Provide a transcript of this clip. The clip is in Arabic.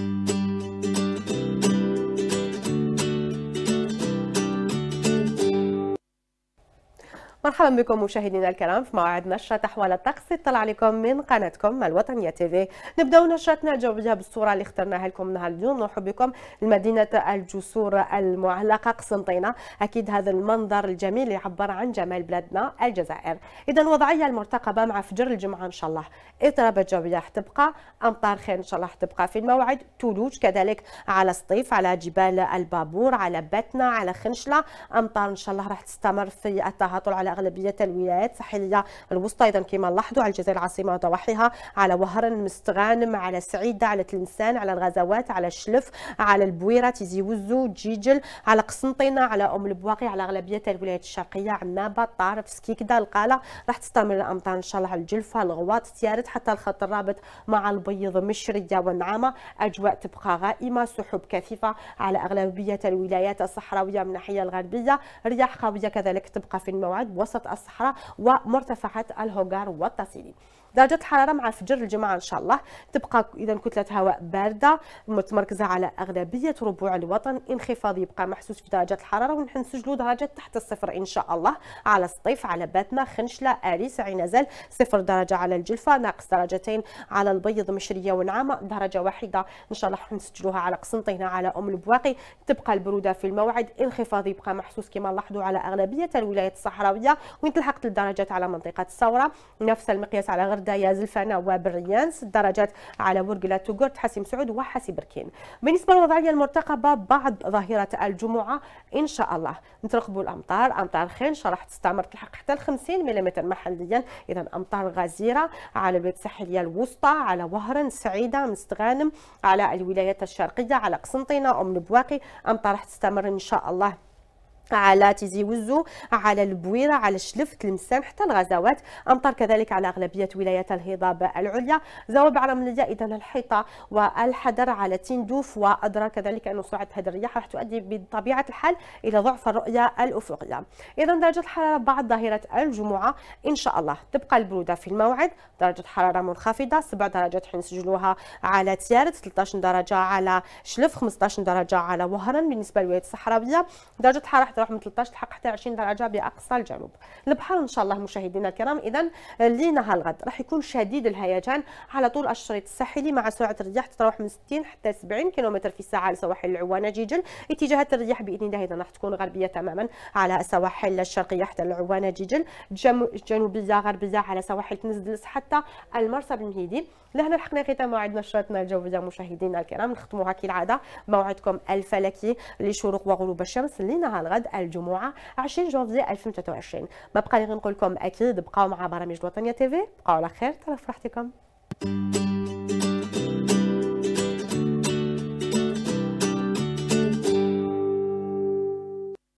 Thank you. مرحبا بكم مشاهدينا الكرام في موعد نشرة أحوال الطقس تطلع عليكم من قناتكم الوطنية تيفي نبداو نشرتنا الجوية بالصورة اللي اخترناها لكم نهار اليوم نرحب بكم لمدينة الجسور المعلقة قسنطينة أكيد هذا المنظر الجميل يعبر عن جمال بلادنا الجزائر إذا الوضعية المرتقبة مع فجر الجمعة إن شاء الله اضطرابات جوية تبقى أمطار خير إن شاء الله تبقى في الموعد ثلوج كذلك على سطيف على جبال البابور على باتنا على خنشلة أمطار إن شاء الله راح تستمر في التهطل على أغلبية الولايات الساحلية الوسطى أيضا كما لاحظوا على الجزائر العاصمة وضواحيها على وهران مستغانم على سعيدة على تلمسان على الغزوات على الشلف على البويرة تيزي وزو جيجل على قسنطينة على أم البواقي على أغلبية الولايات الشرقية عنابة طارف سكيكدا القالة راح تستمر الأمطار إن شاء الله على الجلفة الغواط تيارت حتى الخط الرابط مع البيض مشرية والنعامة أجواء تبقى غائمة سحب كثيفة على أغلبية الولايات الصحراوية من الناحية الغربية رياح قوية كذلك تبقى في الموعد وسط الصحراء ومرتفعات الهوغار والتصعيد درجه الحراره مع فجر الجمعه ان شاء الله تبقى اذا كتله هواء بارده متمركزه على اغلبيه ربوع الوطن انخفاض يبقى محسوس في درجات الحراره ونحن نسجلوا درجات تحت الصفر ان شاء الله على الصيف على باتنا خنشله اريس عنازل صفر درجه على الجلفه ناقص درجتين على البيض مشريه ونعامه درجه واحده ان شاء الله نسجلوها على قسنطينه على ام البواقي تبقى البروده في الموعد انخفاض يبقى محسوس كما لاحظوا على اغلبيه الولايات الصحراويه وين تلحقت الدرجات على منطقه الثوره نفس المقياس على غرد دايا زلفانة وبريانس الدرجات على ورقلة توغرت حسيم سعود وحسي بركين بالنسبة للوضعية المرتقبة بعد ظهيرة الجمعة إن شاء الله نترقبوا الأمطار أمطار خنشة راح تستمر تلحق حتى 50 ملم محليا إذا أمطار غزيرة على الولايات الساحلية الوسطى على وهرن سعيدة مستغانم على الولايات الشرقية على قسنطينة أم البواقي أمطار راح تستمر إن شاء الله على تيزي وزو على البويره على الشلف المسان حتى الغزوات امطر كذلك على اغلبيه ولايات الهضاب العليا زوابع رمليه اذا الحيطه والحدر على تندوف وادرى كذلك ان سرعه هذه الرياح راح تؤدي بطبيعه الحال الى ضعف الرؤيه الافقيه اذا درجه الحراره بعد ظهيره الجمعه ان شاء الله تبقى البروده في الموعد درجه حراره منخفضه 7 درجات حين سجلوها على تيارت 13 درجه على شلف 15 درجه على وهران بالنسبه للولايات الصحراويه درجه حراره تروح من 13 لحق حتى 20 درجه باقصى الجنوب البحر ان شاء الله مشاهدينا الكرام اذا لينا الغد راح يكون شديد الهيجان على طول الشريط الساحلي مع سرعه الرياح تتراوح من 60 حتى 70 كيلومتر في الساعه لسواحل العوانه جيجل اتجاهات الرياح باذن الله اذا راح تكون غربيه تماما على السواحل الشرقيه حتى العوانه جيجل جنوبيه غربيه على سواحل تنزلس حتى المرسى المهيدي لهنا لحقنا ختام موعد نشرتنا الجويه مشاهدينا الكرام نختموها كالعاده موعدكم الفلكي لشروق وغروب الشمس لنهار الغد غد الجمعه 20 جونفي 2023 ما بقى لي نقول لكم اكيد بقاو مع برامج الوطنيه تيفي بقاو على خير Thank you.